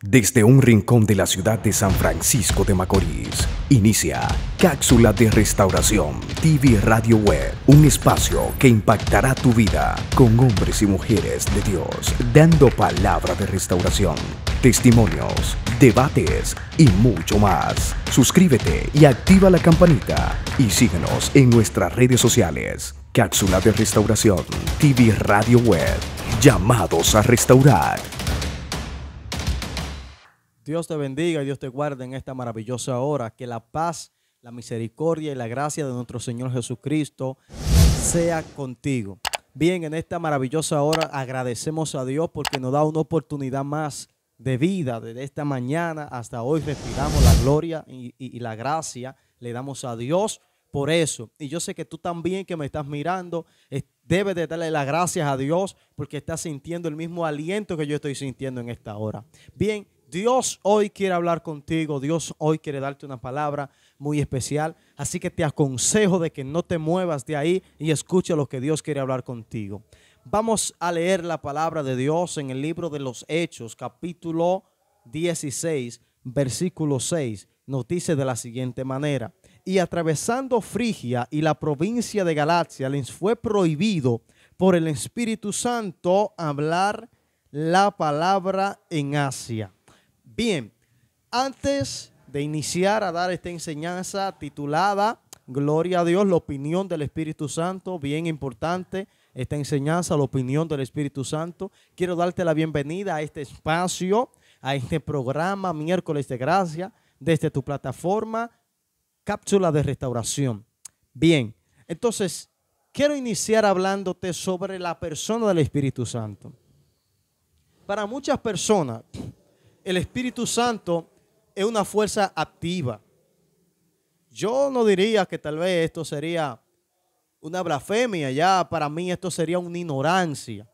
Desde un rincón de la ciudad de San Francisco de Macorís, inicia Cápsula de Restauración TV Radio Web, un espacio que impactará tu vida con hombres y mujeres de Dios, dando palabra de restauración, testimonios, debates y mucho más. Suscríbete y activa la campanita y síguenos en nuestras redes sociales. Cápsula de Restauración TV Radio Web, llamados a restaurar. Dios te bendiga y Dios te guarde en esta maravillosa hora. Que la paz, la misericordia y la gracia de nuestro Señor Jesucristo sea contigo. Bien, en esta maravillosa hora agradecemos a Dios porque nos da una oportunidad más de vida. Desde esta mañana hasta hoy respiramos la gloria y, la gracia. Le damos a Dios por eso. Y yo sé que tú también que me estás mirando, debes de darle las gracias a Dios porque estás sintiendo el mismo aliento que yo estoy sintiendo en esta hora. Bien, Dios hoy quiere hablar contigo, Dios hoy quiere darte una palabra muy especial. Así que te aconsejo de que no te muevas de ahí y escucha lo que Dios quiere hablar contigo. Vamos a leer la palabra de Dios en el libro de los Hechos, capítulo 16, versículo 6. Nos dice de la siguiente manera, y atravesando Frigia y la provincia de Galacia, les fue prohibido por el Espíritu Santo hablar la palabra en Asia. Bien, antes de iniciar a dar esta enseñanza titulada Gloria a Dios, la opinión del Espíritu Santo, bien importante esta enseñanza, la opinión del Espíritu Santo, quiero darte la bienvenida a este espacio, a este programa Miércoles de Gracia, desde tu plataforma Cápsula de Restauración. Bien, entonces quiero iniciar hablándote sobre la persona del Espíritu Santo. Para muchas personas, el Espíritu Santo es una fuerza activa. Yo no diría que tal vez esto sería una blasfemia, ya para mí esto sería una ignorancia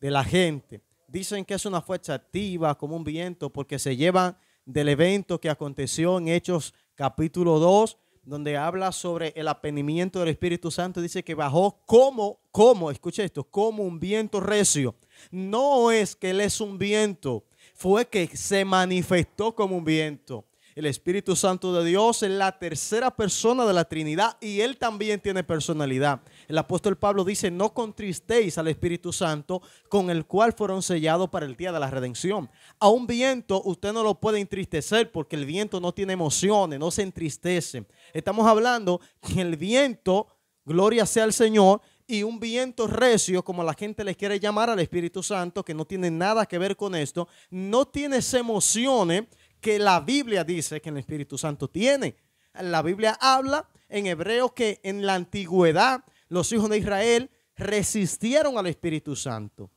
de la gente. Dicen que es una fuerza activa como un viento porque se lleva del evento que aconteció en Hechos capítulo 2, donde habla sobre el apenimiento del Espíritu Santo, dice que bajó como, como, escucha esto, como un viento recio. No es que él es un viento, fue que se manifestó como un viento. El Espíritu Santo de Dios es la tercera persona de la Trinidad y él también tiene personalidad. El apóstol Pablo dice, no contristéis al Espíritu Santo con el cual fueron sellados para el día de la redención. A un viento usted no lo puede entristecer porque el viento no tiene emociones, no se entristece. Estamos hablando que el viento, gloria sea al Señor, y un viento recio, como la gente le quiere llamar al Espíritu Santo, que no tiene nada que ver con esto, no tienes emociones que la Biblia dice que el Espíritu Santo tiene. La Biblia habla en hebreo que en la antigüedad los hijos de Israel resistieron al Espíritu Santo.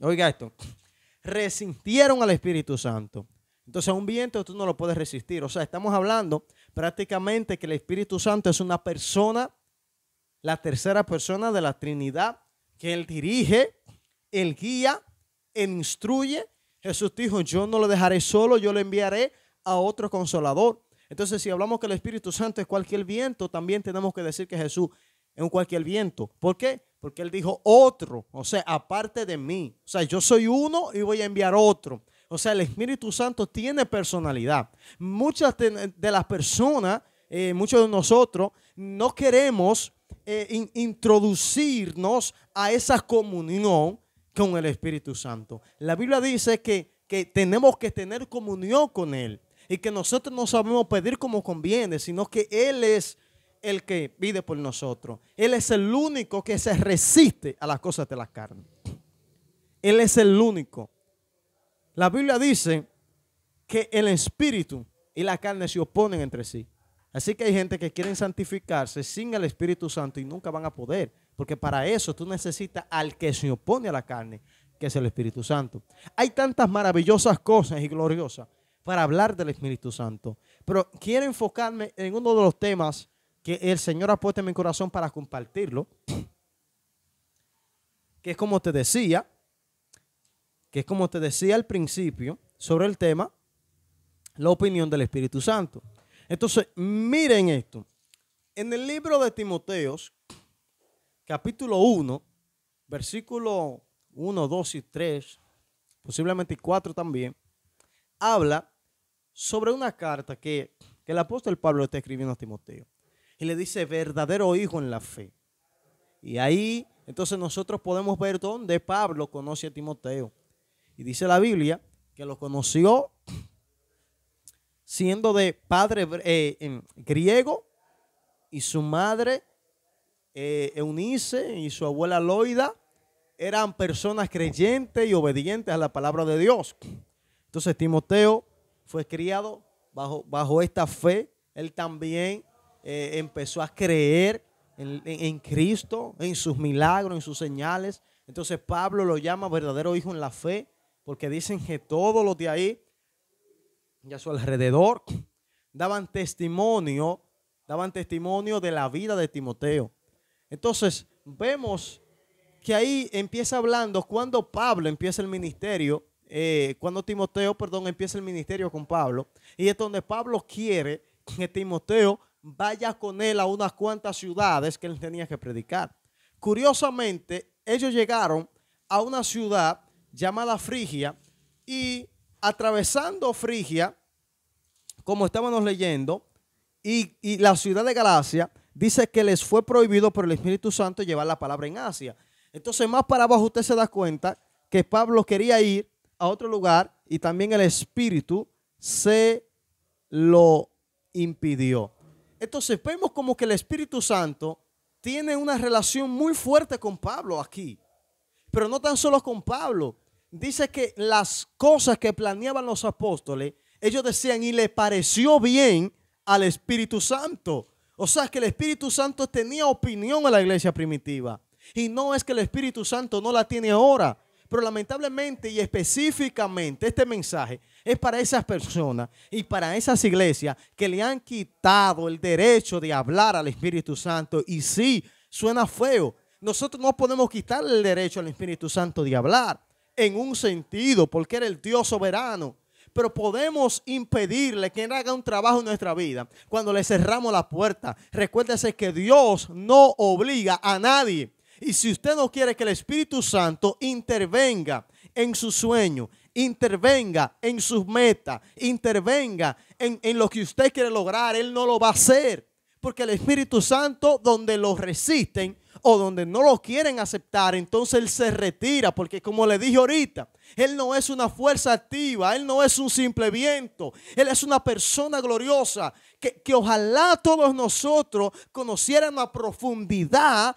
Oiga esto, resistieron al Espíritu Santo. Entonces un viento tú no lo puedes resistir. O sea, estamos hablando prácticamente que el Espíritu Santo es una persona la tercera persona de la Trinidad, que Él dirige, Él guía, Él instruye. Jesús dijo, yo no lo dejaré solo, yo lo enviaré a otro consolador. Entonces, si hablamos que el Espíritu Santo es cualquier viento, también tenemos que decir que Jesús es un cualquier viento. ¿Por qué? Porque Él dijo otro, o sea, aparte de mí. O sea, yo soy uno y voy a enviar otro. O sea, el Espíritu Santo tiene personalidad. Muchas de las personas, eh, muchos de nosotros, no queremos eh, introducirnos a esa comunión con el Espíritu Santo. La Biblia dice que, que tenemos que tener comunión con Él y que nosotros no sabemos pedir como conviene, sino que Él es el que pide por nosotros. Él es el único que se resiste a las cosas de la carne. Él es el único. La Biblia dice que el espíritu y la carne se oponen entre sí. Así que hay gente que quiere santificarse sin el Espíritu Santo y nunca van a poder, porque para eso tú necesitas al que se opone a la carne, que es el Espíritu Santo. Hay tantas maravillosas cosas y gloriosas para hablar del Espíritu Santo, pero quiero enfocarme en uno de los temas que el Señor ha puesto en mi corazón para compartirlo, que es como te decía, que es como te decía al principio sobre el tema, la opinión del Espíritu Santo. Entonces, miren esto. En el libro de Timoteos, capítulo 1, versículo 1, 2 y 3, posiblemente 4 también, habla sobre una carta que, que el apóstol Pablo está escribiendo a Timoteo. Y le dice, verdadero hijo en la fe. Y ahí, entonces nosotros podemos ver dónde Pablo conoce a Timoteo. Y dice la Biblia que lo conoció siendo de padre eh, griego y su madre eh, Eunice y su abuela Loida eran personas creyentes y obedientes a la palabra de Dios. Entonces Timoteo fue criado bajo, bajo esta fe. Él también eh, empezó a creer en, Cristo, en sus milagros, en sus señales. Entonces Pablo lo llama verdadero hijo en la fe, porque dicen que todos los de ahí y a su alrededor daban testimonio, daban testimonio de la vida de Timoteo. Entonces, vemos que ahí empieza hablando cuando Pablo empieza el ministerio, eh, cuando Timoteo, perdón, empieza el ministerio con Pablo, y es donde Pablo quiere que Timoteo vaya con él a unas cuantas ciudades que él tenía que predicar. Curiosamente, ellos llegaron a una ciudad llamada Frigia y atravesando Frigia, como estábamos leyendo, y, la ciudad de Galacia, dice que les fue prohibido por el Espíritu Santo llevar la palabra en Asia. Entonces, más para abajo usted se da cuenta que Pablo quería ir a otro lugar y también el Espíritu se lo impidió. Entonces, vemos como que el Espíritu Santo tiene una relación muy fuerte con Pablo aquí. Pero no tan solo con Pablo, dice que las cosas que planeaban los apóstoles, ellos decían, y le pareció bien al Espíritu Santo. O sea, que el Espíritu Santo tenía opinión en la iglesia primitiva. Y no es que el Espíritu Santo no la tiene ahora. Pero lamentablemente y específicamente este mensaje es para esas personas y para esas iglesias que le han quitado el derecho de hablar al Espíritu Santo. Y sí, suena feo. Nosotros no podemos quitarle el derecho al Espíritu Santo de hablar en un sentido, porque era el Dios soberano. Pero podemos impedirle que haga un trabajo en nuestra vida cuando le cerramos la puerta. Recuérdese que Dios no obliga a nadie. Y si usted no quiere que el Espíritu Santo intervenga en su sueño, intervenga en sus metas, intervenga en, en lo que usted quiere lograr, Él no lo va a hacer. Porque el Espíritu Santo, donde lo resisten, o donde no lo quieren aceptar, entonces él se retira, porque como le dije ahorita, él no es una fuerza activa, él no es un simple viento, él es una persona gloriosa que, ojalá todos nosotros conocieran a profundidad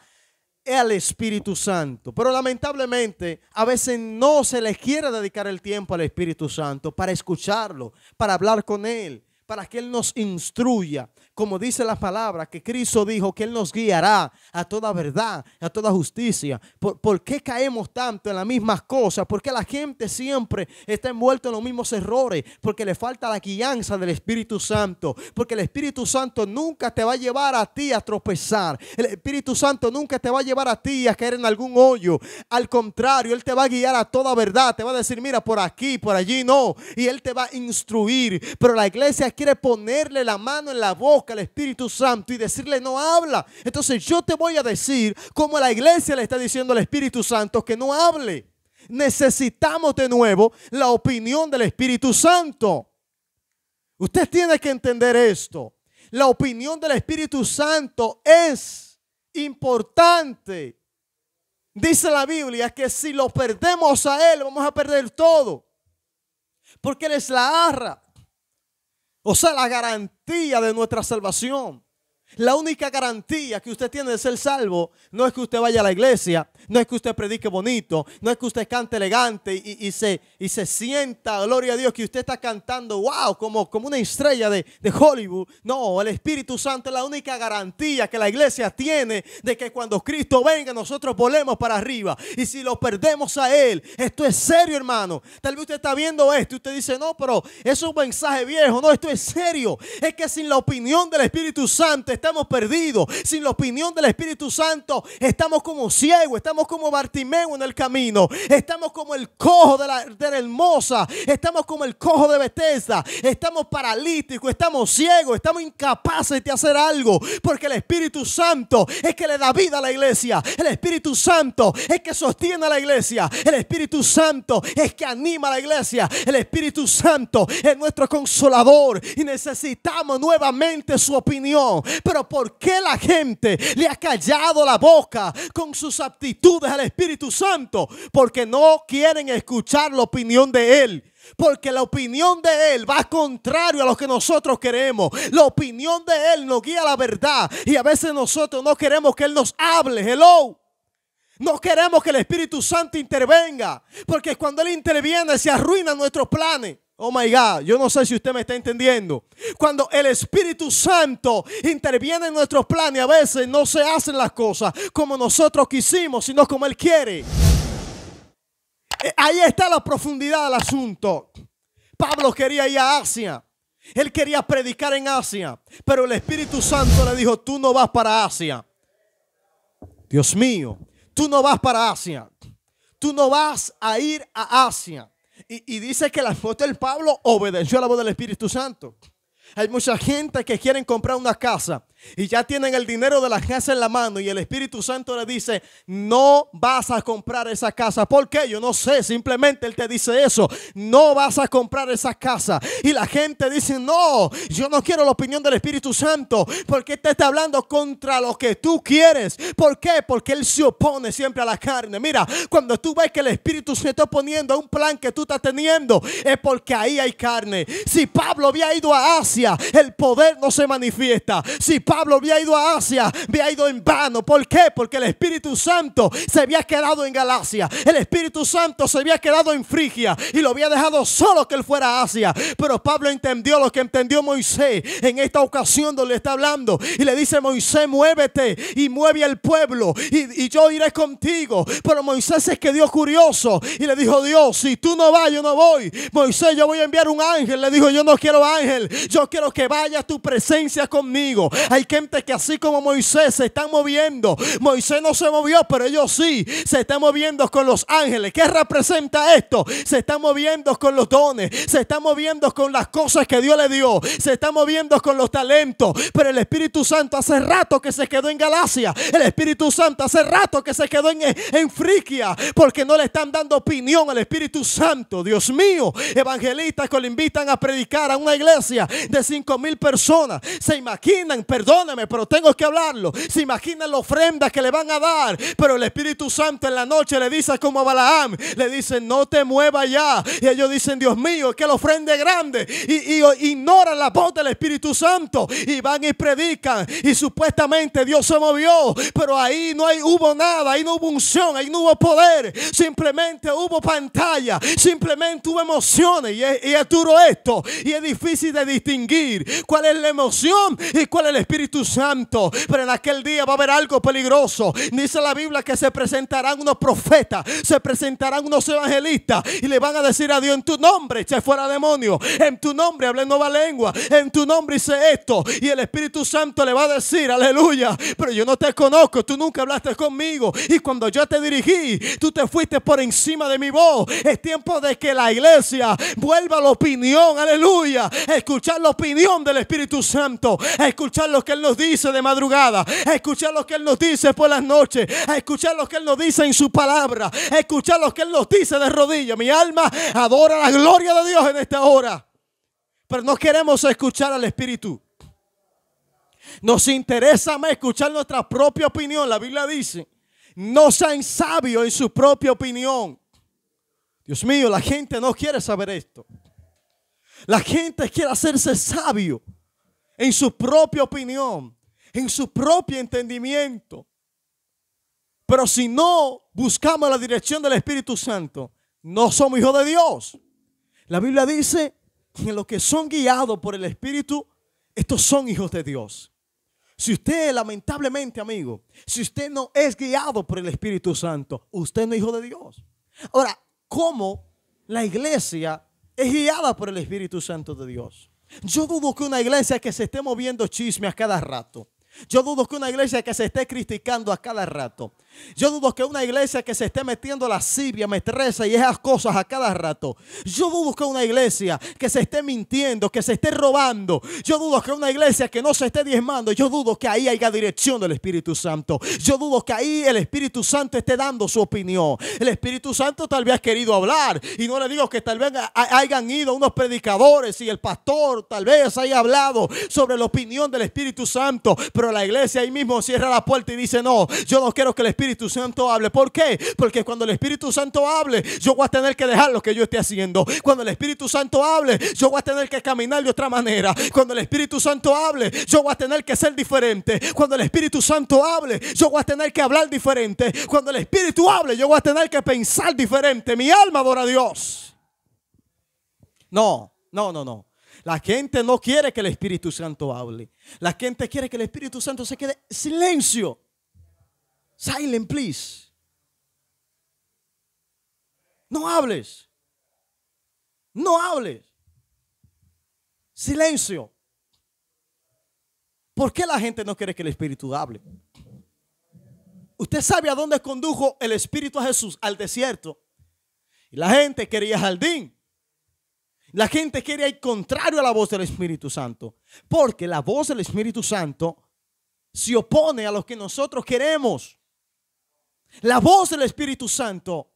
al Espíritu Santo. Pero lamentablemente a veces no se les quiere dedicar el tiempo al Espíritu Santo para escucharlo, para hablar con él, para que él nos instruya como dice la palabra, que Cristo dijo que Él nos guiará a toda verdad, a toda justicia. ¿Por, qué caemos tanto en las mismas cosas? ¿Por qué la gente siempre está envuelta en los mismos errores? Porque le falta la guianza del Espíritu Santo. Porque el Espíritu Santo nunca te va a llevar a ti a tropezar. El Espíritu Santo nunca te va a llevar a ti a caer en algún hoyo. Al contrario, Él te va a guiar a toda verdad. Te va a decir, mira, por aquí, por allí no. Y Él te va a instruir. Pero la iglesia quiere ponerle la mano en la boca al Espíritu Santo y decirle no habla. Entonces yo te voy a decir como la iglesia le está diciendo al Espíritu Santo que no hable. Necesitamos de nuevo la opinión del Espíritu Santo. Usted tiene que entender esto. La opinión del Espíritu Santo es importante. Dice la Biblia que si lo perdemos a Él, vamos a perder todo. Porque Él es la arra, o sea, la garantía de nuestra salvación. La única garantía que usted tiene de ser salvo no es que usted vaya a la iglesia, no es que usted predique bonito, no es que usted cante elegante y, se, y se sienta, gloria a Dios, que usted está cantando, wow, como, como una estrella de, de Hollywood. No, el Espíritu Santo es la única garantía que la iglesia tiene de que cuando Cristo venga nosotros volemos para arriba. Y si lo perdemos a Él, esto es serio, hermano. Tal vez usted está viendo esto y usted dice, no, pero es un mensaje viejo, no, esto es serio. Es que sin la opinión del Espíritu Santo, estamos perdidos. Sin la opinión del Espíritu Santo estamos como ciego estamos como Bartimeo en el camino, estamos como el cojo de la, de la hermosa, estamos como el cojo de Bethesda, estamos paralíticos, estamos ciegos, estamos incapaces de hacer algo porque el Espíritu Santo es que le da vida a la iglesia, el Espíritu Santo es que sostiene a la iglesia, el Espíritu Santo es que anima a la iglesia, el Espíritu Santo es nuestro consolador y necesitamos nuevamente su opinión pero ¿por qué la gente le ha callado la boca con sus aptitudes al Espíritu Santo? Porque no quieren escuchar la opinión de Él. Porque la opinión de Él va contrario a lo que nosotros queremos. La opinión de Él nos guía a la verdad. Y a veces nosotros no queremos que Él nos hable. Hello. No queremos que el Espíritu Santo intervenga. Porque cuando Él interviene se arruinan nuestros planes. Oh my God, yo no sé si usted me está entendiendo. Cuando el Espíritu Santo interviene en nuestros planes, a veces no se hacen las cosas como nosotros quisimos, sino como Él quiere. Eh, ahí está la profundidad del asunto. Pablo quería ir a Asia. Él quería predicar en Asia, pero el Espíritu Santo le dijo, tú no vas para Asia. Dios mío, tú no vas para Asia. Tú no vas a ir a Asia. Y, dice que la foto del Pablo obedeció a la voz del Espíritu Santo. Hay mucha gente que quieren comprar una casa y ya tienen el dinero de la casa en la mano y el Espíritu Santo le dice, no vas a comprar esa casa. ¿Por qué? Yo no sé, simplemente Él te dice eso, no vas a comprar esa casa. Y la gente dice, no, yo no quiero la opinión del Espíritu Santo porque te este está hablando contra lo que tú quieres. ¿Por qué? Porque Él se opone siempre a la carne. Mira, cuando tú ves que el Espíritu se está oponiendo a un plan que tú estás teniendo, es porque ahí hay carne. Si Pablo había ido a Asia, el poder no se manifiesta. Si Pablo había ido a Asia, había ido en vano. ¿Por qué? Porque el Espíritu Santo se había quedado en Galacia. El Espíritu Santo se había quedado en Frigia y lo había dejado solo que él fuera a Asia. Pero Pablo entendió lo que entendió Moisés en esta ocasión donde le está hablando y le dice, Moisés, muévete y mueve al pueblo y, yo iré contigo. Pero Moisés se quedó curioso y le dijo, Dios, si tú no vas, yo no voy. Moisés, yo voy a enviar un ángel. Le dijo, yo no quiero ángel. Yo quiero que vaya tu presencia conmigo. Hay gente que así como Moisés se están moviendo. Moisés no se movió, pero ellos sí se están moviendo con los ángeles. ¿Qué representa esto? Se están moviendo con los dones. Se están moviendo con las cosas que Dios le dio. Se están moviendo con los talentos. Pero el Espíritu Santo hace rato que se quedó en Galacia. El Espíritu Santo hace rato que se quedó en, en Porque no le están dando opinión al Espíritu Santo. Dios mío, evangelistas que le invitan a predicar a una iglesia de cinco mil personas. Se imaginan perdón perdóneme, pero tengo que hablarlo. Se imaginan la ofrenda que le van a dar, pero el Espíritu Santo en la noche le dice como a Balaam, le dice, no te muevas ya. Y ellos dicen, Dios mío, que la ofrenda es grande. Y, ignoran la voz del Espíritu Santo y van y predican. Y supuestamente Dios se movió, pero ahí no hay, hubo nada, ahí no hubo unción, ahí no hubo poder. Simplemente hubo pantalla, simplemente hubo emociones. Y y es duro esto, y es difícil de distinguir cuál es la emoción y cuál es el Espíritu Espíritu Santo. Pero en aquel día va a haber algo peligroso. Dice la Biblia que se presentarán unos profetas, se presentarán unos evangelistas y le van a decir a Dios, en tu nombre echa fuera demonio, en tu nombre hablé nueva lengua, en tu nombre hice esto. Y el Espíritu Santo le va a decir, aleluya, pero yo no te conozco, tú nunca hablaste conmigo. Y cuando yo te dirigí, tú te fuiste por encima de mi voz. Es tiempo de que la iglesia vuelva a la opinión, aleluya, escuchar la opinión del Espíritu Santo, escuchar los que Él nos dice de madrugada, escuchar lo que Él nos dice por las noches, escuchar lo que Él nos dice en su palabra, escuchar lo que Él nos dice de rodillas. Mi alma adora la gloria de Dios en esta hora. Pero no queremos escuchar al Espíritu. Nos interesa más escuchar nuestra propia opinión. La Biblia dice, no sean sabios en su propia opinión. Dios mío, la gente no quiere saber esto. La gente quiere hacerse sabio en su propia opinión, en su propio entendimiento. Pero si no buscamos la dirección del Espíritu Santo, no somos hijos de Dios. La Biblia dice que los que son guiados por el Espíritu, estos son hijos de Dios. Si usted, lamentablemente, amigo, si usted no es guiado por el Espíritu Santo, usted no es hijo de Dios. Ahora, ¿cómo la iglesia es guiada por el Espíritu Santo de Dios? Yo dudo que una iglesia que se esté moviendo chisme a cada rato. Yo dudo que una iglesia que se esté criticando a cada rato. Yo dudo que una iglesia que se esté metiendo lascivia, metreza y esas cosas a cada rato. Yo dudo que una iglesia que se esté mintiendo, que se esté robando. Yo dudo que una iglesia que no se esté diezmando. Yo dudo que ahí haya dirección del Espíritu Santo. Yo dudo que ahí el Espíritu Santo esté dando su opinión. El Espíritu Santo tal vez ha querido hablar. Y no le digo que tal vez hayan ido unos predicadores y el pastor tal vez haya hablado sobre la opinión del Espíritu Santo. Pero la iglesia ahí mismo cierra la puerta y dice, no, yo no quiero que el Espíritu Santo hable. ¿Por qué? Porque cuando el Espíritu Santo hable, yo voy a tener que dejar lo que yo esté haciendo. Cuando el Espíritu Santo hable, yo voy a tener que caminar de otra manera. Cuando el Espíritu Santo hable, yo voy a tener que ser diferente. Cuando el Espíritu Santo hable, yo voy a tener que hablar diferente. Cuando el Espíritu hable, yo voy a tener que pensar diferente. Mi alma adora a Dios. No, no, no, no. La gente no quiere que el Espíritu Santo hable. La gente quiere que el Espíritu Santo se quede silencio. Silent, please. No hables. No hables. Silencio. ¿Por qué la gente no quiere que el Espíritu hable? Usted sabe a dónde condujo el Espíritu a Jesús, al desierto. Y la gente quería jardín. La gente quiere ir contrario a la voz del Espíritu Santo, porque la voz del Espíritu Santo se opone a lo que nosotros queremos. La voz del Espíritu Santo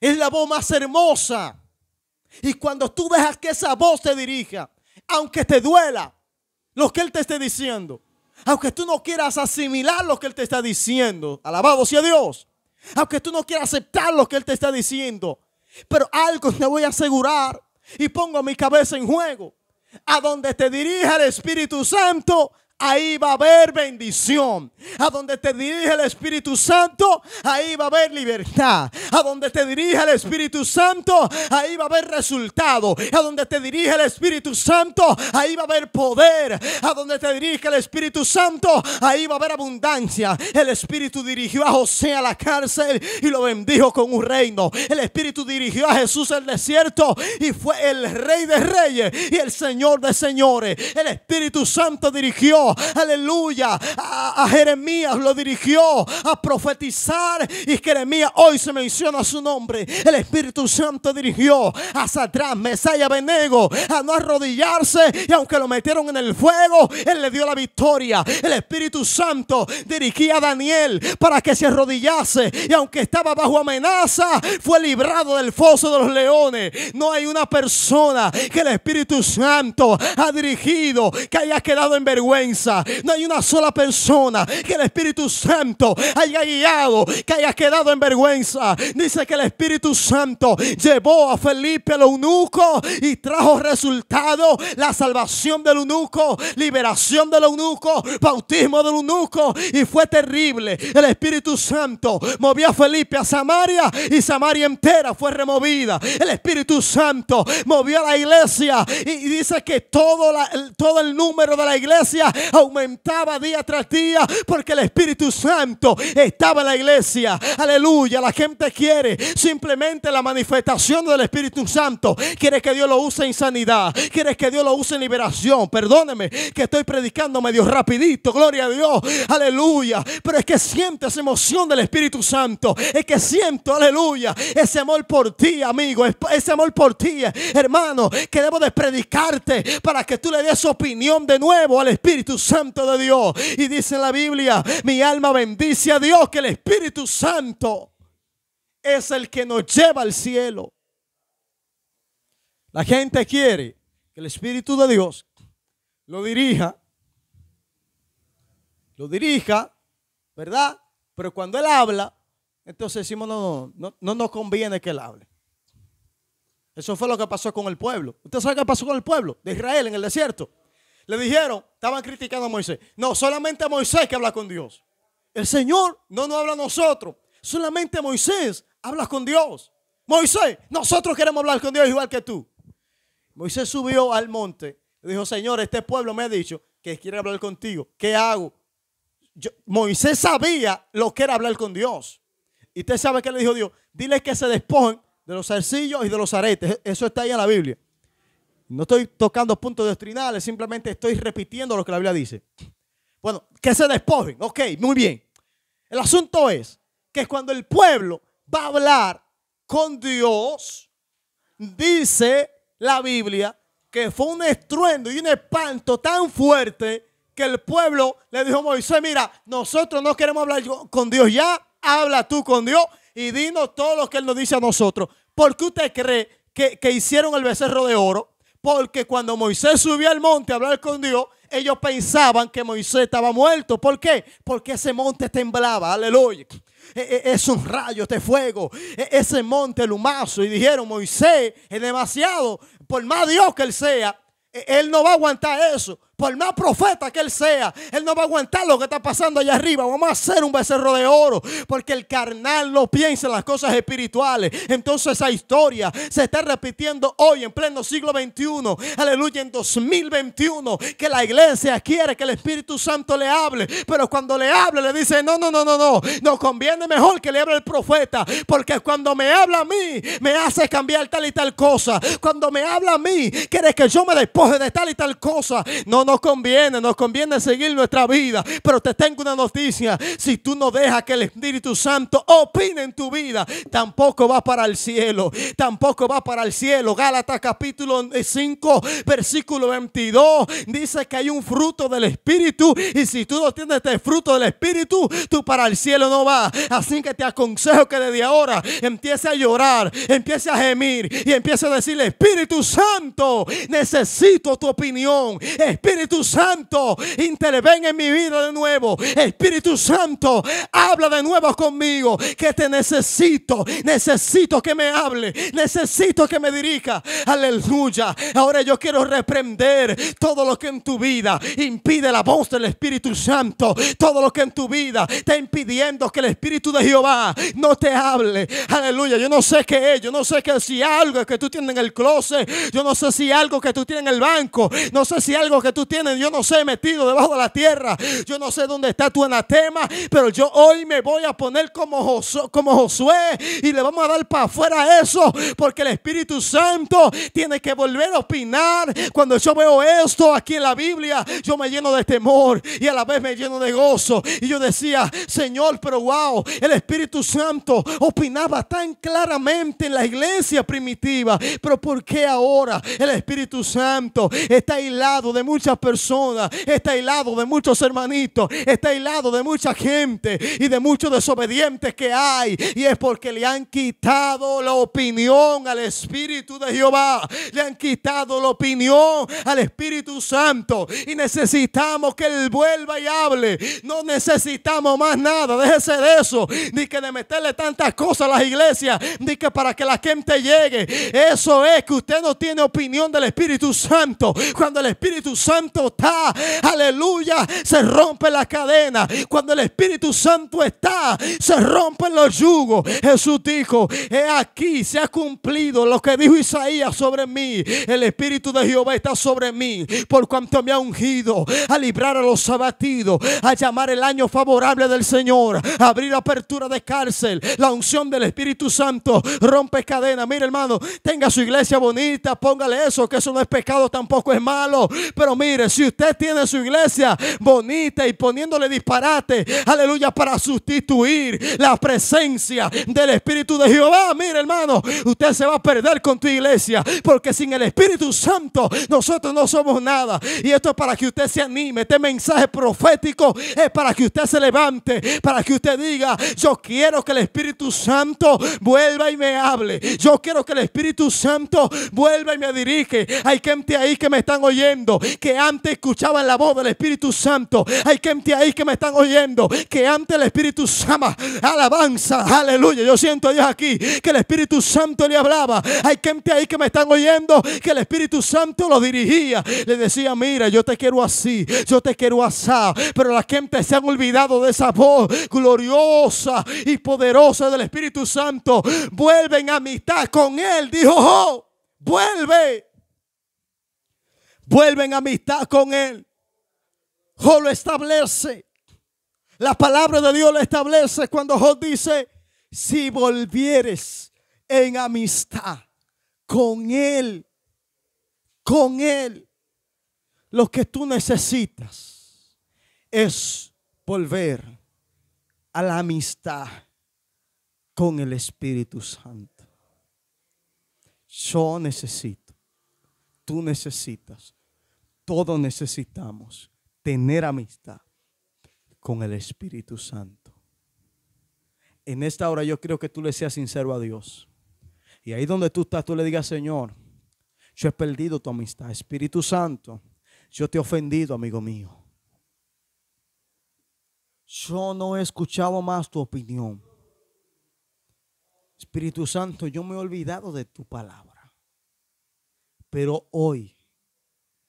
es la voz más hermosa. Y cuando tú dejas que esa voz te dirija, aunque te duela lo que Él te esté diciendo, aunque tú no quieras asimilar lo que Él te está diciendo, alabado sea Dios, aunque tú no quieras aceptar lo que Él te está diciendo, pero algo te voy a asegurar, y pongo mi cabeza en juego. A donde te dirija el Espíritu Santo, ahí va a haber bendición. A donde te dirige el Espíritu Santo, ahí va a haber libertad. A donde te dirige el Espíritu Santo, ahí va a haber resultado. A donde te dirige el Espíritu Santo, ahí va a haber poder. A donde te dirige el Espíritu Santo, ahí va a haber abundancia. El Espíritu dirigió a José a la cárcel y lo bendijo con un reino. El Espíritu dirigió a Jesús al desierto y fue el rey de reyes y el Señor de señores. El Espíritu Santo dirigió aleluya, a, Jeremías lo dirigió a profetizar y Jeremías hoy se menciona su nombre. El Espíritu Santo dirigió a Satrán, Mesaya, Benego a no arrodillarse y aunque lo metieron en el fuego, él le dio la victoria. El Espíritu Santo dirigía a Daniel para que se arrodillase y aunque estaba bajo amenaza, fue librado del foso de los leones. No hay una persona que el Espíritu Santo ha dirigido que haya quedado en vergüenza no hay una sola persona que el Espíritu Santo haya guiado, que haya quedado en vergüenza. Dice que el Espíritu Santo llevó a Felipe el eunuco y trajo resultado la salvación del eunuco, liberación del eunuco, bautismo del eunuco y fue terrible. El Espíritu Santo movió a Felipe a Samaria y Samaria entera fue removida. El Espíritu Santo movió a la iglesia y dice que todo, todo el número de la iglesia aumentaba día tras día porque el Espíritu Santo estaba en la iglesia. Aleluya, la gente quiere simplemente la manifestación del Espíritu Santo. Quiere que Dios lo use en sanidad. Quiere que Dios lo use en liberación. Perdóneme que estoy predicando medio rapidito. Gloria a Dios. Aleluya. Pero es que siento esa emoción del Espíritu Santo. Es que siento, aleluya, ese amor por ti, amigo. Ese amor por ti, hermano, que debo de predicarte para que tú le des opinión de nuevo al Espíritu Santo de Dios. Y dice la Biblia, mi alma bendice a Dios que el Espíritu Santo es el que nos lleva al cielo. La gente quiere que el Espíritu de Dios lo dirija, lo dirija, ¿verdad? Pero cuando Él habla, entonces decimos, no, no, no, nos conviene que Él hable. Eso fue lo que pasó con el pueblo. ¿Usted sabe que pasó con el pueblo de Israel en el desierto? Le dijeron, estaban criticando a Moisés. No, solamente Moisés que habla con Dios. El Señor no nos habla a nosotros. Solamente Moisés habla con Dios. Moisés, nosotros queremos hablar con Dios igual que tú. Moisés subió al monte y dijo, Señor, este pueblo me ha dicho que quiere hablar contigo. ¿Qué hago? Moisés sabía lo que era hablar con Dios. Y usted sabe que le dijo Dios, dile que se despojen de los arcillos y de los aretes. E-, eso está ahí en la Biblia. No estoy tocando puntos doctrinales, simplemente estoy repitiendo lo que la Biblia dice. Bueno, que se despojen. Ok, muy bien. El asunto es que cuando el pueblo va a hablar con Dios, dice la Biblia que fue un estruendo y un espanto tan fuerte que el pueblo le dijo a Moisés, mira, nosotros no queremos hablar con Dios ya, habla tú con Dios y dinos todo lo que Él nos dice a nosotros. ¿Por qué usted cree que, que hicieron el becerro de oro? Porque cuando Moisés subió al monte a hablar con Dios, ellos pensaban que Moisés estaba muerto. ¿Por qué? Porque ese monte temblaba. Aleluya. E, e, esos rayos de fuego, e, ese monte lumazo. Y dijeron, Moisés es demasiado. Por más Dios que él sea, él no va a aguantar eso. Por más profeta que él sea, él no va a aguantar lo que está pasando allá arriba. Vamos a hacer un becerro de oro. Porque el carnal no piensa en las cosas espirituales. Entonces esa historia se está repitiendo hoy en pleno siglo XXI. Aleluya, en 2021. Que la iglesia quiere que el Espíritu Santo le hable. Pero cuando le hable le dice, no, no, no, no, no. no conviene mejor que le hable el profeta. Porque cuando me habla a mí, me hace cambiar tal y tal cosa. Cuando me habla a mí, quiere que yo me despoje de tal y tal cosa. No, no nos conviene, nos conviene seguir nuestra vida. Pero te tengo una noticia, si tú no dejas que el Espíritu Santo opine en tu vida, tampoco va para el cielo, tampoco va para el cielo. Gálatas capítulo 5, versículo 22, dice que hay un fruto del Espíritu y si tú no tienes este fruto del Espíritu, tú para el cielo no vas. Así que te aconsejo que desde ahora empiece a llorar, empiece a gemir y empiece a decir Espíritu Santo, necesito tu opinión. Espíritu Espíritu Santo, interven en mi vida de nuevo. Espíritu Santo, habla de nuevo conmigo, que te necesito. Necesito que me hable. Necesito que me dirija. Aleluya. Ahora yo quiero reprender todo lo que en tu vida impide la voz del Espíritu Santo. Todo lo que en tu vida está impidiendo que el Espíritu de Jehová no te hable. Aleluya. Yo no sé qué es. Yo no sé que si algo que tú tienes en el closet. Yo no sé si algo que tú tienes en el banco. No sé si algo que tú tú yo no sé, metido debajo de la tierra. Yo no sé dónde está tu anatema, pero yo hoy me voy a poner como, Josué, como Josué y le vamos a dar para afuera eso, porque el Espíritu Santo tiene que volver a opinar. Cuando yo veo esto aquí en la Biblia, yo me lleno de temor y a la vez me lleno de gozo. Y yo decía, Señor, pero wow, el Espíritu Santo opinaba tan claramente en la iglesia primitiva, pero porque ahora el Espíritu Santo está aislado de muchas personas, está aislado de muchos hermanitos, está aislado de mucha gente y de muchos desobedientes que hay. Y es porque le han quitado la opinión al Espíritu de Jehová. Le han quitado la opinión al Espíritu Santo. Y necesitamos que Él vuelva y hable. No necesitamos más nada. Déjese de eso. Ni que de meterle tantas cosas a las iglesias. Ni que para que la gente llegue. Eso es que usted no tiene opinión del Espíritu Santo. Cuando el Espíritu Santo está, aleluya, se rompe la cadena. Cuando el Espíritu Santo está, se rompen los yugos. Jesús dijo, he aquí, se ha cumplido lo que dijo Isaías sobre mí. El Espíritu de Jehová está sobre mí, por cuanto me ha ungido a librar a los abatidos, a llamar el año favorable del Señor, a abrir apertura de cárcel. La unción del Espíritu Santo rompe cadena. Mire hermano, tenga su iglesia bonita, póngale eso, que eso no es pecado, tampoco es malo. Pero mire, Mire, si usted tiene su iglesia bonita y poniéndole disparate, aleluya, para sustituir la presencia del Espíritu de Jehová, mire hermano, usted se va a perder con tu iglesia, porque sin el Espíritu Santo nosotros no somos nada. Y esto es para que usted se anime, este mensaje profético es para que usted se levante, para que usted diga, yo quiero que el Espíritu Santo vuelva y me hable, yo quiero que el Espíritu Santo vuelva y me dirige. Hay gente ahí que me están oyendo, que antes escuchaba la voz del Espíritu Santo. Hay gente ahí que me están oyendo, que antes el Espíritu Sama, alabanza, aleluya. Yo siento a Dios aquí, que el Espíritu Santo le hablaba. Hay gente ahí que me están oyendo, que el Espíritu Santo lo dirigía. Le decía, mira, yo te quiero así, yo te quiero así. Pero la gente se han olvidado de esa voz gloriosa y poderosa del Espíritu Santo. Vuelven a amistad con Él, dijo, oh, vuelve. Vuelve en amistad con Él. Job lo establece. La palabra de Dios lo establece cuando Job dice, si volvieres en amistad con Él, con Él, lo que tú necesitas es volver a la amistad con el Espíritu Santo. Yo necesito tú necesitas, todos necesitamos tener amistad con el Espíritu Santo. En esta hora yo creo que tú le seas sincero a Dios. Y ahí donde tú estás, tú le digas, Señor, yo he perdido tu amistad. Espíritu Santo, yo te he ofendido, amigo mío. Yo no he escuchado más tu opinión. Espíritu Santo, yo me he olvidado de tu palabra. Pero hoy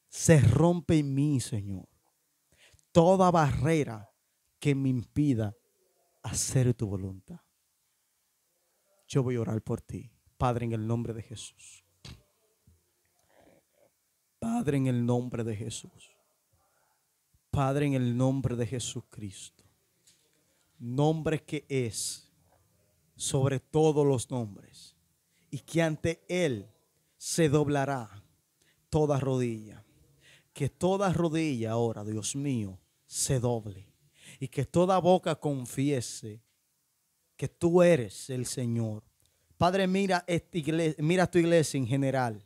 se rompe en mí, Señor, toda barrera que me impida hacer tu voluntad. Yo voy a orar por ti, Padre, en el nombre de Jesús. Padre, en el nombre de Jesús. Padre, en el nombre de Jesucristo. Nombre que es sobre todos los nombres y que ante Él se doblará toda rodilla. Que toda rodilla ahora, Dios mío, se doble. Y que toda boca confiese que tú eres el Señor. Padre, mira, esta iglesia, mira tu iglesia en general.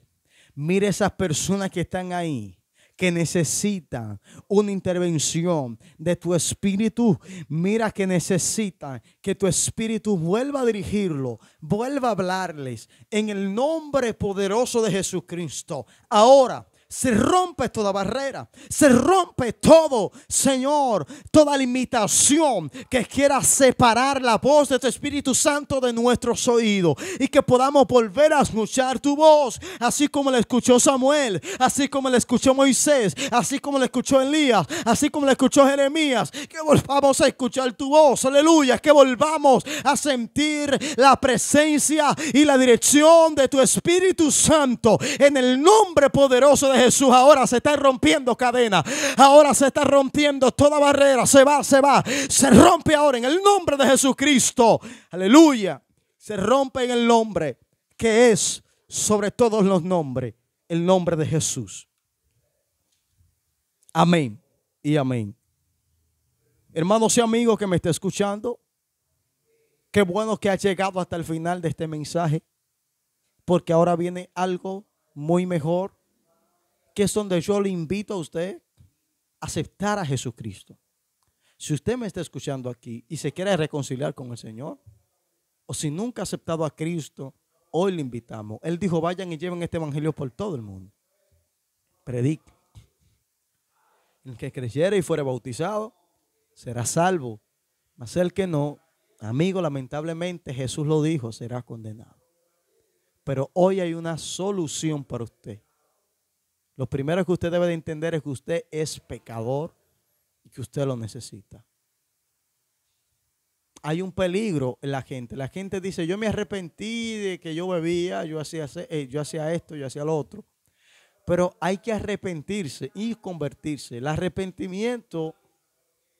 Mira esas personas que están ahí que necesitan una intervención de tu espíritu. Mira que necesitan que tu espíritu vuelva a dirigirlo, vuelva a hablarles en el nombre poderoso de Jesucristo. Ahora se rompe toda barrera, se rompe todo, Señor, toda limitación que quiera separar la voz de tu Espíritu Santo de nuestros oídos y que podamos volver a escuchar tu voz, así como la escuchó Samuel, así como la escuchó Moisés, así como la escuchó Elías, así como la escuchó Jeremías, que volvamos a escuchar tu voz, aleluya, que volvamos a sentir la presencia y la dirección de tu Espíritu Santo en el nombre poderoso de Jesús. Ahora se está rompiendo cadena Ahora se está rompiendo toda barrera. Se va, se va. Se rompe ahora en el nombre de Jesucristo. Aleluya. Se rompe en el nombre que es sobre todos los nombres. El nombre de Jesús. Amén y amén. Hermanos y amigos que me está escuchando, qué bueno que ha llegado hasta el final de este mensaje, porque ahora viene algo muy mejor que es donde yo le invito a usted a aceptar a Jesucristo. Si usted me está escuchando aquí y se quiere reconciliar con el Señor, o si nunca ha aceptado a Cristo, hoy le invitamos. Él dijo, vayan y lleven este evangelio por todo el mundo. Predique. El que creyere y fuere bautizado será salvo, mas el que no, amigo, lamentablemente Jesús lo dijo, será condenado. Pero hoy hay una solución para usted. Lo primero que usted debe de entender es que usted es pecador y que usted lo necesita. Hay un peligro en la gente. La gente dice, yo me arrepentí de que yo bebía, yo hacía, eh, hacía esto, yo hacía lo otro. Pero hay que arrepentirse y convertirse. El arrepentimiento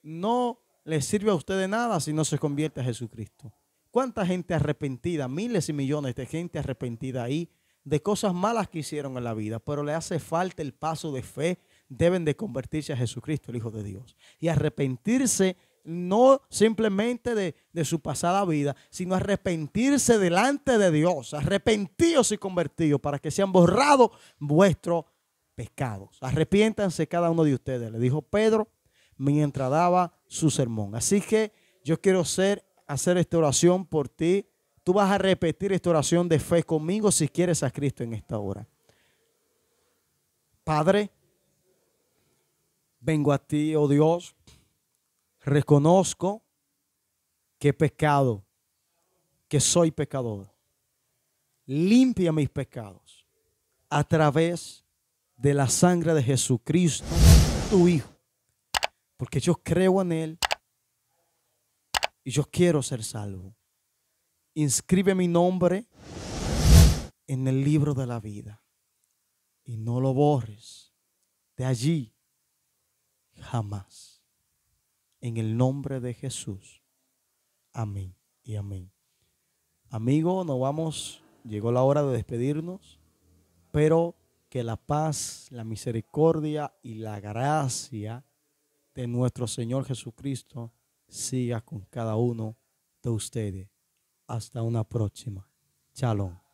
no le sirve a usted de nada si no se convierte a Jesucristo. ¿Cuánta gente arrepentida? Miles y millones de gente arrepentida ahí de cosas malas que hicieron en la vida, pero le hace falta el paso de fe, deben de convertirse a Jesucristo, el Hijo de Dios, y arrepentirse no simplemente de, su pasada vida, sino arrepentirse delante de Dios, arrepentidos y convertidos para que sean borrados vuestros pecados. Arrepiéntanse cada uno de ustedes, le dijo Pedro mientras daba su sermón. Así que yo quiero hacer esta oración por ti Tú vas a repetir esta oración de fe conmigo si quieres a Cristo en esta hora. Padre, vengo a ti, oh Dios, reconozco que he pecado, que soy pecador. Limpia mis pecados a través de la sangre de Jesucristo, tu Hijo, porque yo creo en Él y yo quiero ser salvo inscribe mi nombre en el libro de la vida y no lo borres de allí jamás. En el nombre de Jesús. Amén y amén. Amigo, nos vamos. Llegó la hora de despedirnos, pero que la paz, la misericordia y la gracia de nuestro Señor Jesucristo siga con cada uno de ustedes. Hasta una próxima. Chalón.